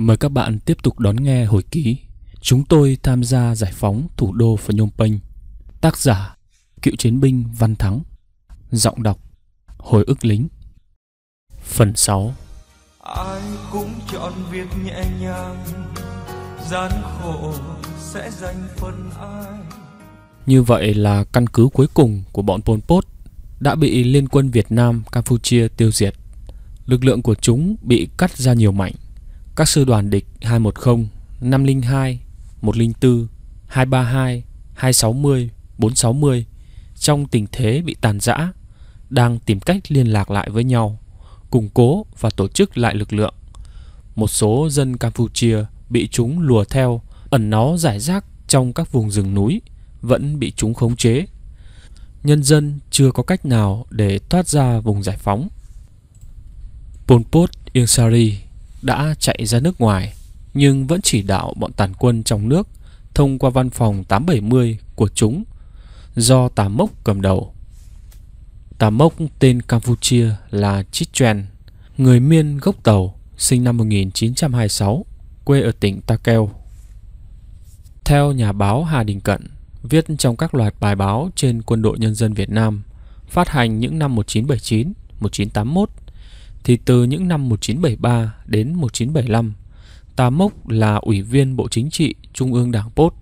Mời các bạn tiếp tục đón nghe hồi ký Chúng tôi tham gia giải phóng thủ đô Phnom Penh Tác giả Cựu chiến binh Văn Thắng Giọng đọc Hồi ức lính Phần 6 Ai cũng chọn việc nhẹ nhàng Gian khổ sẽ dành phần ai Như vậy là căn cứ cuối cùng của bọn Pol Pot đã bị Liên quân Việt Nam Campuchia tiêu diệt. Lực lượng của chúng bị cắt ra nhiều mảnh các sư đoàn địch 210, 502, 104, 232, 260, 460 trong tình thế bị tàn rã đang tìm cách liên lạc lại với nhau, củng cố và tổ chức lại lực lượng. Một số dân Campuchia bị chúng lùa theo, ẩn nó giải rác trong các vùng rừng núi, vẫn bị chúng khống chế. Nhân dân chưa có cách nào để thoát ra vùng giải phóng. Pol Pot Ingsari đã chạy ra nước ngoài nhưng vẫn chỉ đạo bọn tàn quân trong nước thông qua văn phòng 870 của chúng do Tà Mốc cầm đầu. Tà Mốc tên Campuchia là Chit Chen, người Miên gốc Tàu, sinh năm 1926, quê ở tỉnh Takeo. Theo nhà báo Hà Đình Cận, viết trong các loạt bài báo trên Quân đội Nhân dân Việt Nam, phát hành những năm 1979, 1981, thì từ những năm 1973 đến 1975, Tá Mốc là ủy viên Bộ Chính trị Trung ương Đảng Pốt,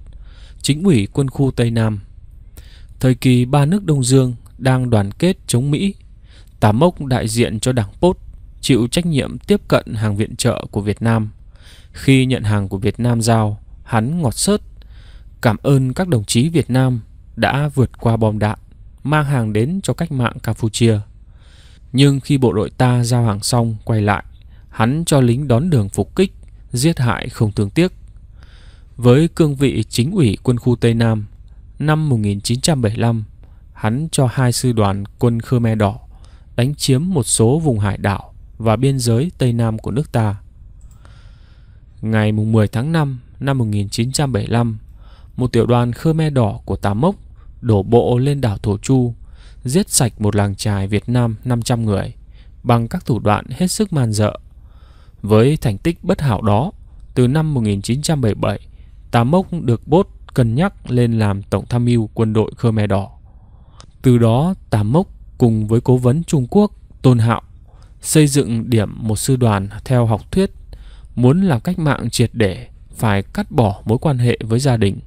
chính ủy quân khu Tây Nam. Thời kỳ ba nước Đông Dương đang đoàn kết chống Mỹ, Tá Mốc đại diện cho Đảng Pốt chịu trách nhiệm tiếp cận hàng viện trợ của Việt Nam. Khi nhận hàng của Việt Nam giao, hắn ngọt sớt, cảm ơn các đồng chí Việt Nam đã vượt qua bom đạn, mang hàng đến cho cách mạng Campuchia. Nhưng khi bộ đội ta giao hàng xong quay lại, hắn cho lính đón đường phục kích, giết hại không thương tiếc. Với cương vị chính ủy quân khu Tây Nam, năm 1975, hắn cho hai sư đoàn quân Khmer Đỏ đánh chiếm một số vùng hải đảo và biên giới Tây Nam của nước ta. Ngày 10 tháng 5 năm 1975, một tiểu đoàn Khmer Đỏ của Tám Mốc đổ bộ lên đảo Thổ Chu giết sạch một làng trài Việt Nam 500 người bằng các thủ đoạn hết sức man dợ. Với thành tích bất hảo đó, từ năm 1977, Tám Mốc được Bốt cân nhắc lên làm Tổng tham mưu quân đội Khmer Đỏ. Từ đó, Tám Mốc cùng với cố vấn Trung Quốc Tôn Hạo xây dựng điểm một sư đoàn theo học thuyết muốn làm cách mạng triệt để phải cắt bỏ mối quan hệ với gia đình.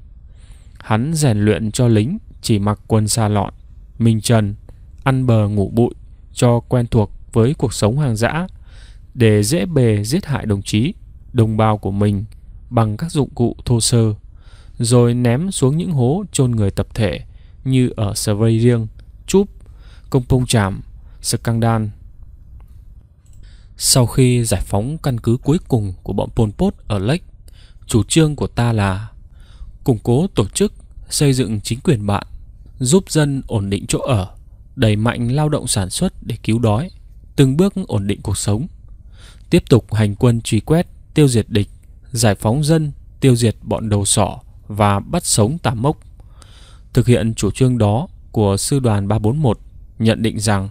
Hắn rèn luyện cho lính chỉ mặc quần xa lọn, mình trần, ăn bờ ngủ bụi cho quen thuộc với cuộc sống hoang dã để dễ bề giết hại đồng chí, đồng bào của mình bằng các dụng cụ thô sơ rồi ném xuống những hố chôn người tập thể như ở Survey riêng, Chúp, Công Pông Trạm, Scandal. Sau khi giải phóng căn cứ cuối cùng của bọn Pol Pot ở Lake, chủ trương của ta là củng cố tổ chức, xây dựng chính quyền bạn giúp dân ổn định chỗ ở, đẩy mạnh lao động sản xuất để cứu đói, từng bước ổn định cuộc sống. Tiếp tục hành quân truy quét, tiêu diệt địch, giải phóng dân, tiêu diệt bọn đầu sỏ và bắt sống tà mốc. Thực hiện chủ trương đó của sư đoàn 341 nhận định rằng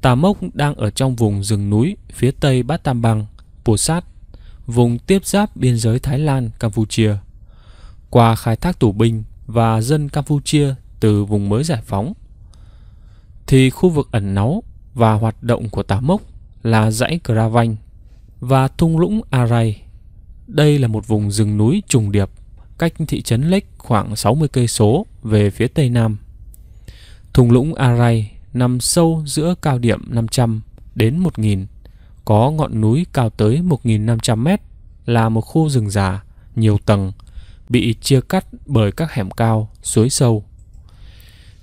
tà mốc đang ở trong vùng rừng núi phía tây Bát Tam Bang, Pù Sát, vùng tiếp giáp biên giới Thái Lan, Campuchia. Qua khai thác tù binh và dân Campuchia từ vùng mới giải phóng thì khu vực ẩn náu và hoạt động của tá mốc là dãy Gravanh và thung lũng Aray. Đây là một vùng rừng núi trùng điệp cách thị trấn Lake khoảng 60 cây số về phía tây nam. Thung lũng Aray nằm sâu giữa cao điểm 500 đến 1000, có ngọn núi cao tới 1500 mét là một khu rừng già nhiều tầng bị chia cắt bởi các hẻm cao, suối sâu.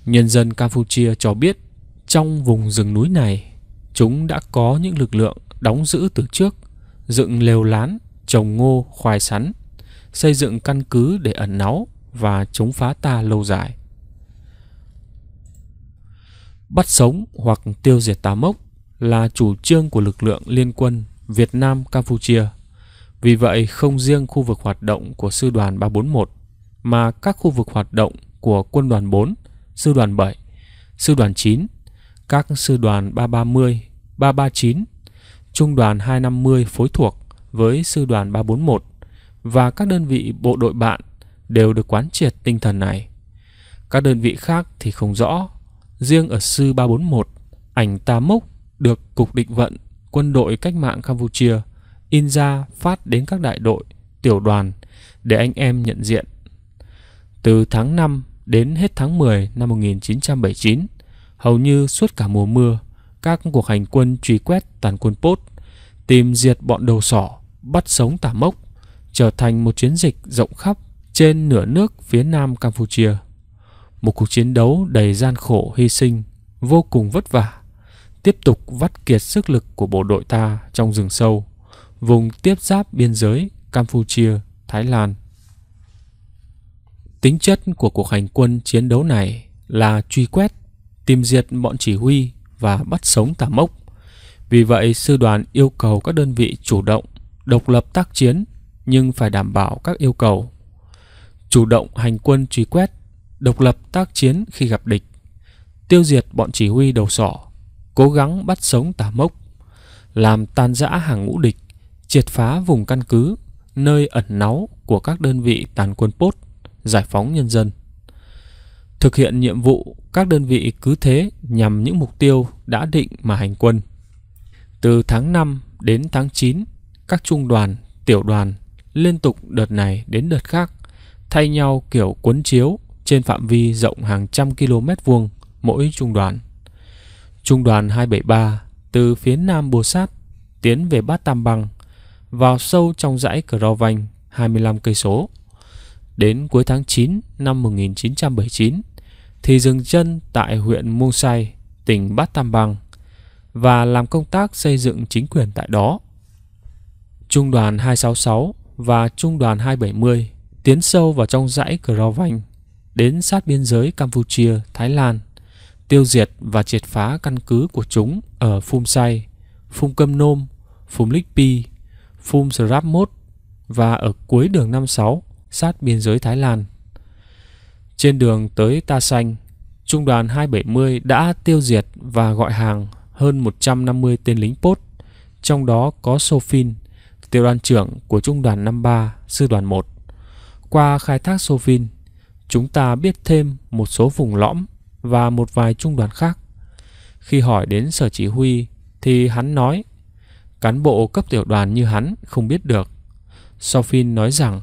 Nhân dân Campuchia cho biết trong vùng rừng núi này, chúng đã có những lực lượng đóng giữ từ trước, dựng lều lán, trồng ngô, khoai sắn, xây dựng căn cứ để ẩn náu và chống phá ta lâu dài. Bắt sống hoặc tiêu diệt tà mốc là chủ trương của lực lượng liên quân Việt Nam Campuchia. Vì vậy, không riêng khu vực hoạt động của sư đoàn 341 mà các khu vực hoạt động của quân đoàn 4 sư đoàn 7, sư đoàn 9, các sư đoàn 330, 339, trung đoàn 250 phối thuộc với sư đoàn 341 và các đơn vị bộ đội bạn đều được quán triệt tinh thần này. Các đơn vị khác thì không rõ, riêng ở sư 341, ảnh Tam Mốc được Cục Định Vận Quân đội Cách mạng Campuchia in ra phát đến các đại đội, tiểu đoàn để anh em nhận diện. Từ tháng 5 Đến hết tháng 10 năm 1979, hầu như suốt cả mùa mưa, các cuộc hành quân truy quét tàn quân Pốt, tìm diệt bọn đầu sỏ, bắt sống tả mốc, trở thành một chiến dịch rộng khắp trên nửa nước phía nam Campuchia. Một cuộc chiến đấu đầy gian khổ hy sinh, vô cùng vất vả, tiếp tục vắt kiệt sức lực của bộ đội ta trong rừng sâu, vùng tiếp giáp biên giới Campuchia, Thái Lan. Tính chất của cuộc hành quân chiến đấu này là truy quét, tìm diệt bọn chỉ huy và bắt sống tà mốc. Vì vậy, sư đoàn yêu cầu các đơn vị chủ động, độc lập tác chiến nhưng phải đảm bảo các yêu cầu. Chủ động hành quân truy quét, độc lập tác chiến khi gặp địch, tiêu diệt bọn chỉ huy đầu sỏ, cố gắng bắt sống tà mốc, làm tan rã hàng ngũ địch, triệt phá vùng căn cứ, nơi ẩn náu của các đơn vị tàn quân pốt giải phóng nhân dân. Thực hiện nhiệm vụ, các đơn vị cứ thế nhằm những mục tiêu đã định mà hành quân. Từ tháng 5 đến tháng 9, các trung đoàn, tiểu đoàn liên tục đợt này đến đợt khác, thay nhau kiểu cuốn chiếu trên phạm vi rộng hàng trăm km vuông mỗi trung đoàn. Trung đoàn 273 từ phía nam Bồ Sát tiến về Bát Tam Bằng, vào sâu trong dãy Cờ Ro Vanh 25 cây số. Đến cuối tháng 9 năm 1979 thì dừng chân tại huyện Muông Say, tỉnh Bát Tam Bằng và làm công tác xây dựng chính quyền tại đó. Trung đoàn 266 và Trung đoàn 270 tiến sâu vào trong dãy Krovanh đến sát biên giới Campuchia, Thái Lan, tiêu diệt và triệt phá căn cứ của chúng ở Phum Say, Phum Câm Nôm, Phum Lích Pi, Phum Srap Mốt và ở cuối đường 56 sát biên giới Thái Lan. Trên đường tới Ta Sanh, Trung đoàn 270 đã tiêu diệt và gọi hàng hơn 150 tên lính Pốt, trong đó có Sofin, tiểu đoàn trưởng của Trung đoàn 53, Sư đoàn 1. Qua khai thác Sofin, chúng ta biết thêm một số vùng lõm và một vài trung đoàn khác. Khi hỏi đến sở chỉ huy thì hắn nói cán bộ cấp tiểu đoàn như hắn không biết được. Sofin nói rằng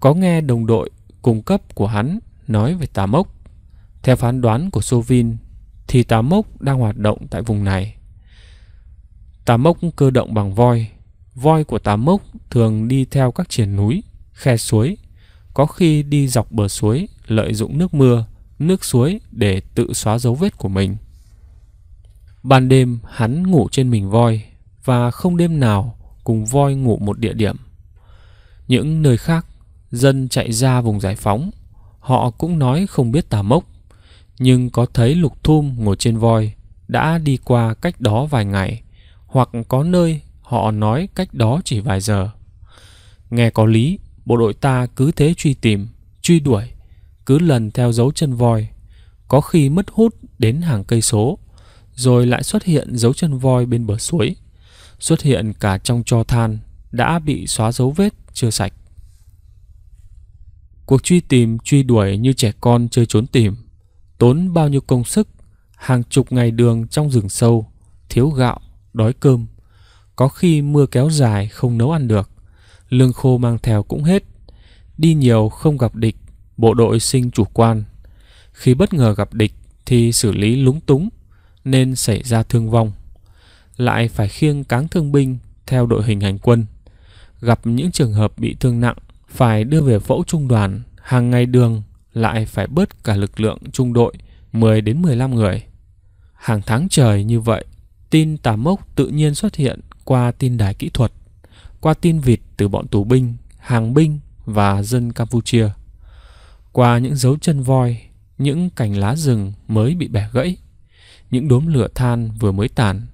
có nghe đồng đội cung cấp của hắn nói về tà mốc. Theo phán đoán của Sovin thì tà mốc đang hoạt động tại vùng này. Tà mốc cơ động bằng voi. Voi của tà mốc thường đi theo các triển núi, khe suối, có khi đi dọc bờ suối lợi dụng nước mưa, nước suối để tự xóa dấu vết của mình. Ban đêm hắn ngủ trên mình voi và không đêm nào cùng voi ngủ một địa điểm. Những nơi khác dân chạy ra vùng giải phóng. Họ cũng nói không biết tà mốc, nhưng có thấy lục thum ngồi trên voi đã đi qua cách đó vài ngày, hoặc có nơi họ nói cách đó chỉ vài giờ. Nghe có lý, bộ đội ta cứ thế truy tìm, truy đuổi, cứ lần theo dấu chân voi, có khi mất hút đến hàng cây số, rồi lại xuất hiện dấu chân voi bên bờ suối, xuất hiện cả trong cho than đã bị xóa dấu vết chưa sạch. Cuộc truy tìm, truy đuổi như trẻ con chơi trốn tìm. Tốn bao nhiêu công sức, hàng chục ngày đường trong rừng sâu, thiếu gạo, đói cơm. Có khi mưa kéo dài không nấu ăn được, lương khô mang theo cũng hết. Đi nhiều không gặp địch, bộ đội sinh chủ quan. Khi bất ngờ gặp địch thì xử lý lúng túng nên xảy ra thương vong. Lại phải khiêng cáng thương binh theo đội hình hành quân. Gặp những trường hợp bị thương nặng phải đưa về phẫu trung đoàn, hàng ngày đường lại phải bớt cả lực lượng trung đội 10 đến 15 người. Hàng tháng trời như vậy, tin tà mốc tự nhiên xuất hiện qua tin đài kỹ thuật, qua tin vịt từ bọn tù binh, hàng binh và dân Campuchia, qua những dấu chân voi, những cành lá rừng mới bị bẻ gãy, những đốm lửa than vừa mới tàn,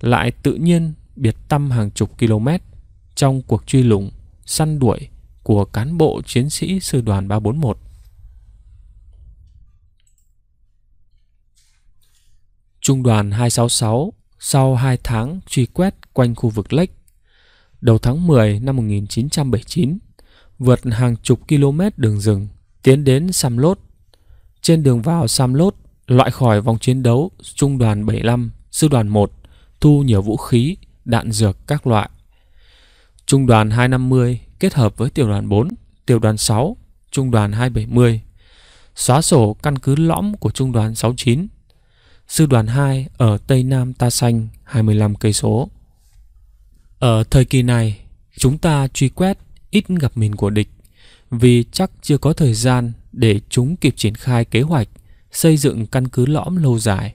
lại tự nhiên biệt tâm hàng chục km trong cuộc truy lùng, săn đuổi của cán bộ chiến sĩ sư đoàn 341. Trung đoàn 266 sau 2 tháng truy quét quanh khu vực Lake, đầu tháng 10 năm 1979, vượt hàng chục km đường rừng, tiến đến Samlot. Trên đường vào Samlot, loại khỏi vòng chiến đấu Trung đoàn 75, Sư đoàn 1, thu nhiều vũ khí, đạn dược các loại. Trung đoàn 250 kết hợp với tiểu đoàn 4, tiểu đoàn 6, trung đoàn 270, xóa sổ căn cứ lõm của trung đoàn 69, sư đoàn 2 ở Tây Nam Ta Xanh 25 cây số. Ở thời kỳ này, chúng ta truy quét ít gặp mình của địch vì chắc chưa có thời gian để chúng kịp triển khai kế hoạch xây dựng căn cứ lõm lâu dài.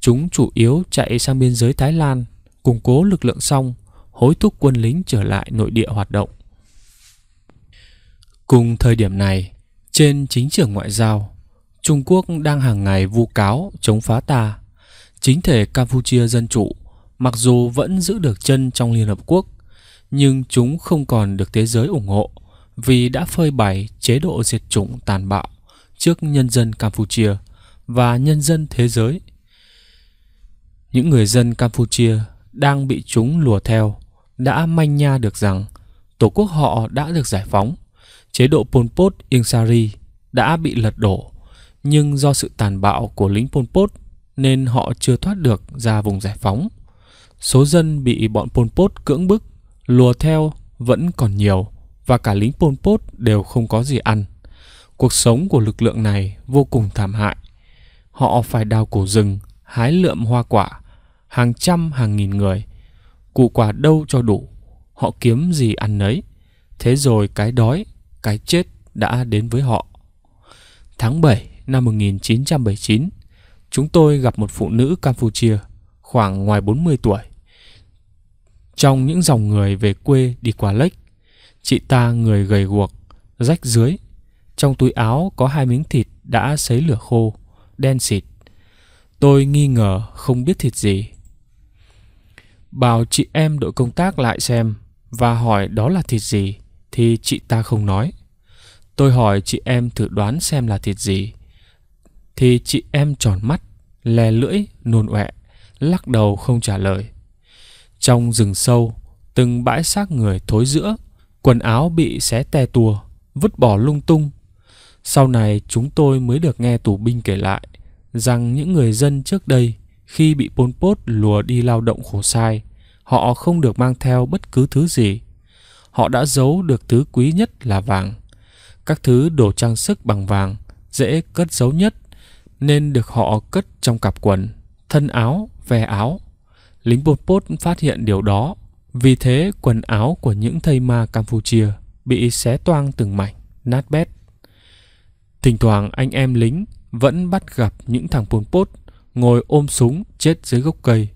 Chúng chủ yếu chạy sang biên giới Thái Lan, củng cố lực lượng xong, hối thúc quân lính trở lại nội địa hoạt động. Cùng thời điểm này, trên chính trường ngoại giao, Trung Quốc đang hàng ngày vu cáo chống phá ta. Chính thể Campuchia Dân Chủ mặc dù vẫn giữ được chân trong Liên Hợp Quốc, nhưng chúng không còn được thế giới ủng hộ vì đã phơi bày chế độ diệt chủng tàn bạo trước nhân dân Campuchia và nhân dân thế giới. Những người dân Campuchia đang bị chúng lùa theo đã manh nha được rằng tổ quốc họ đã được giải phóng chế độ Pol Pot Ieng Sari đã bị lật đổ, nhưng do sự tàn bạo của lính Pol Pot nên họ chưa thoát được ra vùng giải phóng. Số dân bị bọn Pol Pot cưỡng bức, lùa theo vẫn còn nhiều và cả lính Pol Pot đều không có gì ăn. Cuộc sống của lực lượng này vô cùng thảm hại. Họ phải đào cổ rừng, hái lượm hoa quả, hàng trăm hàng nghìn người. Củ quả đâu cho đủ, họ kiếm gì ăn nấy. Thế rồi cái đói cái chết đã đến với họ. Tháng 7 năm 1979, chúng tôi gặp một phụ nữ Campuchia khoảng ngoài 40 tuổi. Trong những dòng người về quê đi qua Lách, chị ta người gầy guộc, rách dưới, trong túi áo có hai miếng thịt đã sấy lửa khô, đen xịt. Tôi nghi ngờ không biết thịt gì. Bảo chị em đội công tác lại xem và hỏi đó là thịt gì thì chị ta không nói. Tôi hỏi chị em thử đoán xem là thịt gì. Thì chị em tròn mắt, lè lưỡi, nôn ọe, lắc đầu không trả lời. Trong rừng sâu, từng bãi xác người thối giữa, quần áo bị xé te tua, vứt bỏ lung tung. Sau này chúng tôi mới được nghe tù binh kể lại rằng những người dân trước đây khi bị Pol Pot lùa đi lao động khổ sai, họ không được mang theo bất cứ thứ gì họ đã giấu được thứ quý nhất là vàng. Các thứ đồ trang sức bằng vàng dễ cất giấu nhất nên được họ cất trong cặp quần, thân áo, ve áo. Lính Pol Pot phát hiện điều đó, vì thế quần áo của những thây ma Campuchia bị xé toang từng mảnh, nát bét. Thỉnh thoảng anh em lính vẫn bắt gặp những thằng Pol Pot ngồi ôm súng chết dưới gốc cây.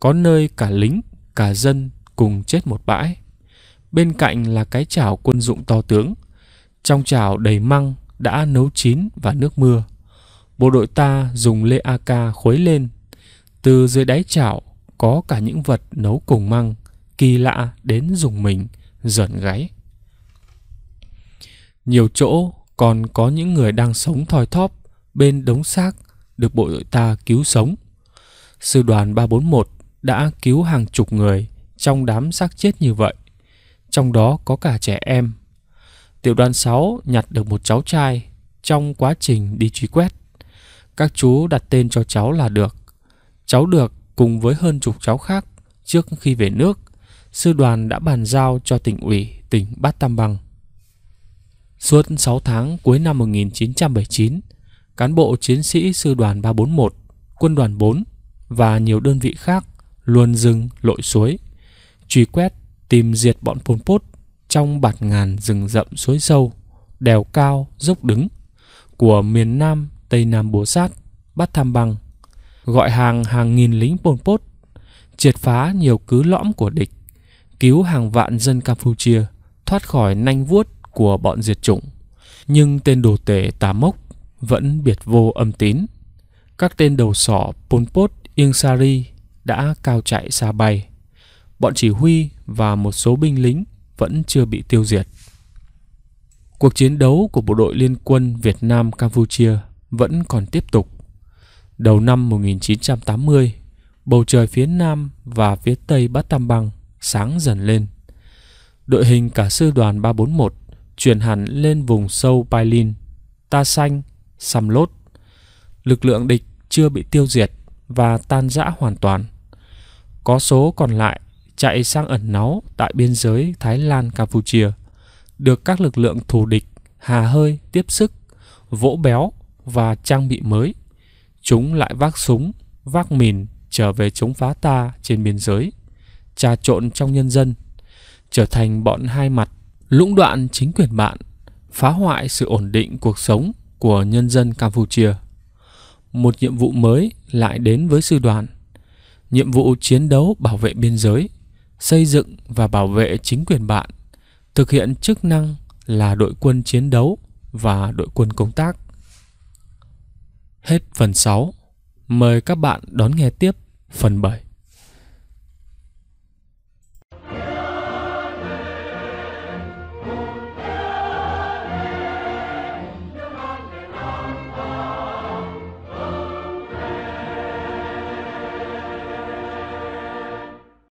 Có nơi cả lính, cả dân cùng chết một bãi bên cạnh là cái chảo quân dụng to tướng. Trong chảo đầy măng đã nấu chín và nước mưa. Bộ đội ta dùng lê AK khuấy lên. Từ dưới đáy chảo có cả những vật nấu cùng măng, kỳ lạ đến dùng mình, giận gáy. Nhiều chỗ còn có những người đang sống thoi thóp bên đống xác được bộ đội ta cứu sống. Sư đoàn 341 đã cứu hàng chục người trong đám xác chết như vậy – trong đó có cả trẻ em. Tiểu đoàn 6 nhặt được một cháu trai trong quá trình đi truy quét. Các chú đặt tên cho cháu là Được. Cháu Được cùng với hơn chục cháu khác trước khi về nước, sư đoàn đã bàn giao cho tỉnh ủy tỉnh Bát Tam Bằng. Suốt 6 tháng cuối năm 1979, cán bộ chiến sĩ sư đoàn 341, quân đoàn 4 và nhiều đơn vị khác luôn dừng lội suối, truy quét tìm diệt bọn Pol Pot trong bạt ngàn rừng rậm suối sâu, đèo cao, dốc đứng của miền Nam, Tây Nam Bố Sát, Bát Tham Băng, gọi hàng hàng nghìn lính Pol Pot, triệt phá nhiều cứ lõm của địch, cứu hàng vạn dân Campuchia thoát khỏi nanh vuốt của bọn diệt chủng. Nhưng tên đồ tể tà mốc vẫn biệt vô âm tín. Các tên đầu sỏ Pol Pot, Ieng Sari đã cao chạy xa bay bọn chỉ huy và một số binh lính vẫn chưa bị tiêu diệt. Cuộc chiến đấu của bộ đội liên quân Việt Nam Campuchia vẫn còn tiếp tục. Đầu năm 1980, bầu trời phía Nam và phía Tây Bát Tam Bang sáng dần lên. Đội hình cả sư đoàn 341 chuyển hẳn lên vùng sâu Pai Lin, Ta Xanh, Sam Lốt. Lực lượng địch chưa bị tiêu diệt và tan rã hoàn toàn. Có số còn lại chạy sang ẩn náu tại biên giới Thái Lan Campuchia, được các lực lượng thù địch hà hơi tiếp sức, vỗ béo và trang bị mới. Chúng lại vác súng, vác mìn trở về chống phá ta trên biên giới, trà trộn trong nhân dân, trở thành bọn hai mặt, lũng đoạn chính quyền bạn, phá hoại sự ổn định cuộc sống của nhân dân Campuchia. Một nhiệm vụ mới lại đến với sư đoàn. Nhiệm vụ chiến đấu bảo vệ biên giới – xây dựng và bảo vệ chính quyền bạn, thực hiện chức năng là đội quân chiến đấu và đội quân công tác. Hết phần 6. Mời các bạn đón nghe tiếp phần 7.